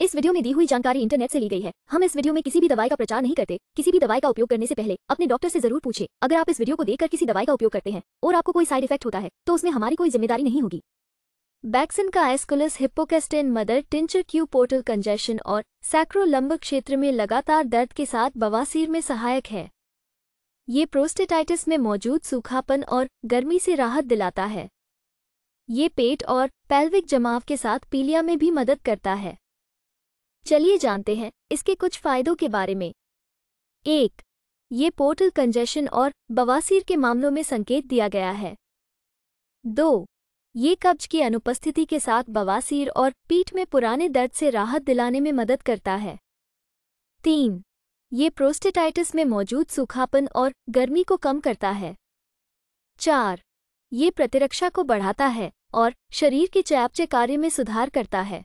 इस वीडियो में दी हुई जानकारी इंटरनेट से ली गई है हम इस वीडियो में किसी भी दवाई का प्रचार नहीं करते किसी भी दवाई का उपयोग करने से पहले अपने डॉक्टर से जरूर पूछे अगर आप इस वीडियो को देखकर किसी दवाई का उपयोग करते हैं और आपको कोई साइड इफेक्ट होता है तो उसमें हमारी कोई जिम्मेदारी नहीं होगी बैक्सिन का Aesculus hippocastanum mother tincture Q portal congestion और सैक्रोलम्ब क्षेत्र में लगातार दर्द के साथ बवासीर में सहायक है ये प्रोस्टेटाइटिस में मौजूद सूखापन और गर्मी से राहत दिलाता है ये पेट और पैल्विक जमाव के साथ पीलिया में भी मदद करता है चलिए जानते हैं इसके कुछ फायदों के बारे में एक ये पोर्टल कंजेशन और बवासीर के मामलों में संकेत दिया गया है दो ये कब्ज की अनुपस्थिति के साथ बवासीर और पीठ में पुराने दर्द से राहत दिलाने में मदद करता है तीन ये प्रोस्टेटाइटिस में मौजूद सूखापन और गर्मी को कम करता है चार ये प्रतिरक्षा को बढ़ाता है और शरीर के चयापचय कार्य में सुधार करता है